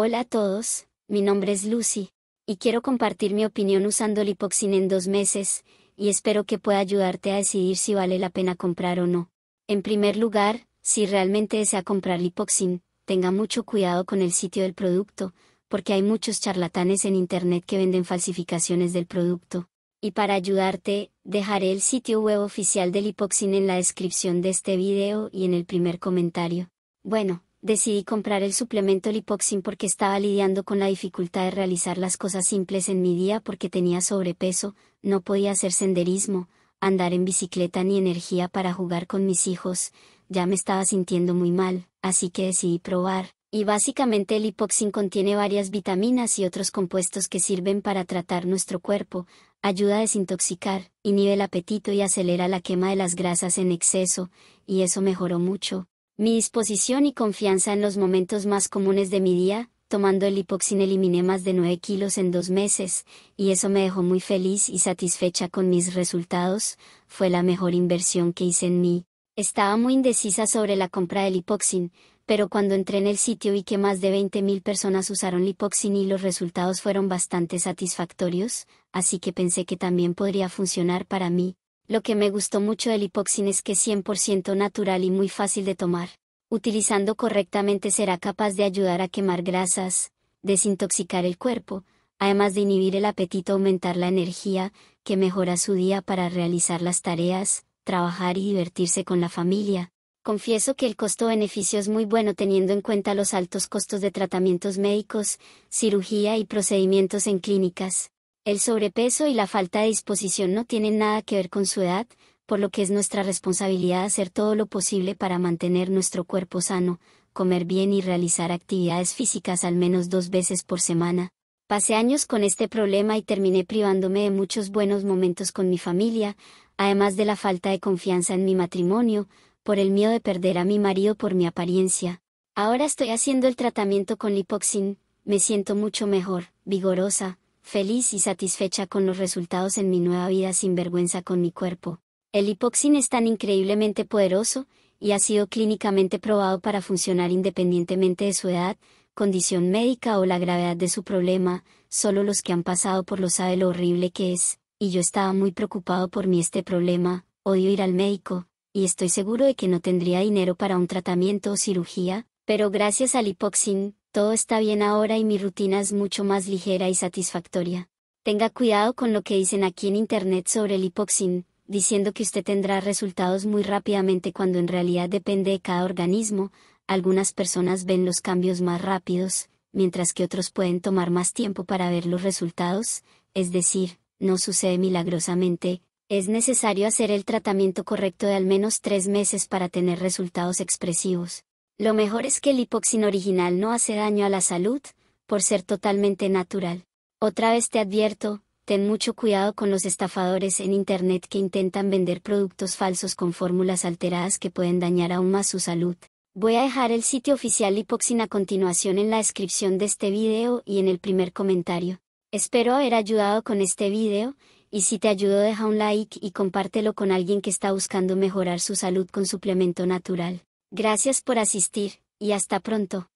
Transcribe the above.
Hola a todos, mi nombre es Lucy, y quiero compartir mi opinión usando Lipoxin en dos meses, y espero que pueda ayudarte a decidir si vale la pena comprar o no. En primer lugar, si realmente desea comprar Lipoxin, tenga mucho cuidado con el sitio del producto, porque hay muchos charlatanes en Internet que venden falsificaciones del producto. Y para ayudarte, dejaré el sitio web oficial de Lipoxin en la descripción de este video y en el primer comentario. Bueno, decidí comprar el suplemento Lipoxin porque estaba lidiando con la dificultad de realizar las cosas simples en mi día porque tenía sobrepeso, no podía hacer senderismo, andar en bicicleta ni energía para jugar con mis hijos, ya me estaba sintiendo muy mal, así que decidí probar. Y básicamente el contiene varias vitaminas y otros compuestos que sirven para tratar nuestro cuerpo, ayuda a desintoxicar, inhibe el apetito y acelera la quema de las grasas en exceso, y eso mejoró mucho, mi disposición y confianza en los momentos más comunes de mi día, tomando el hipoxin eliminé más de 9 kilos en dos meses, y eso me dejó muy feliz y satisfecha con mis resultados, fue la mejor inversión que hice en mí. Estaba muy indecisa sobre la compra del hipoxin, pero cuando entré en el sitio vi que más de 20.000 personas usaron Lipoxin y los resultados fueron bastante satisfactorios, así que pensé que también podría funcionar para mí. Lo que me gustó mucho del hipoxin es que es 100% natural y muy fácil de tomar. Utilizando correctamente será capaz de ayudar a quemar grasas, desintoxicar el cuerpo, además de inhibir el apetito, aumentar la energía, que mejora su día para realizar las tareas, trabajar y divertirse con la familia. Confieso que el costo-beneficio es muy bueno teniendo en cuenta los altos costos de tratamientos médicos, cirugía y procedimientos en clínicas. El sobrepeso y la falta de disposición no tienen nada que ver con su edad, por lo que es nuestra responsabilidad hacer todo lo posible para mantener nuestro cuerpo sano, comer bien y realizar actividades físicas al menos dos veces por semana. Pasé años con este problema y terminé privándome de muchos buenos momentos con mi familia, además de la falta de confianza en mi matrimonio, por el miedo de perder a mi marido por mi apariencia. Ahora estoy haciendo el tratamiento con lipoxin, me siento mucho mejor, vigorosa, feliz y satisfecha con los resultados en mi nueva vida sin vergüenza con mi cuerpo. El hipoxin es tan increíblemente poderoso, y ha sido clínicamente probado para funcionar independientemente de su edad, condición médica o la gravedad de su problema, solo los que han pasado por lo sabe lo horrible que es, y yo estaba muy preocupado por mí este problema, odio ir al médico, y estoy seguro de que no tendría dinero para un tratamiento o cirugía, pero gracias al hipoxin, todo está bien ahora y mi rutina es mucho más ligera y satisfactoria. Tenga cuidado con lo que dicen aquí en Internet sobre el hipoxin, diciendo que usted tendrá resultados muy rápidamente cuando en realidad depende de cada organismo, algunas personas ven los cambios más rápidos, mientras que otros pueden tomar más tiempo para ver los resultados, es decir, no sucede milagrosamente, es necesario hacer el tratamiento correcto de al menos tres meses para tener resultados expresivos. Lo mejor es que el hipoxin original no hace daño a la salud, por ser totalmente natural. Otra vez te advierto, ten mucho cuidado con los estafadores en Internet que intentan vender productos falsos con fórmulas alteradas que pueden dañar aún más su salud. Voy a dejar el sitio oficial Hipoxin a continuación en la descripción de este video y en el primer comentario. Espero haber ayudado con este video, y si te ayudó deja un like y compártelo con alguien que está buscando mejorar su salud con suplemento natural. Gracias por asistir, y hasta pronto.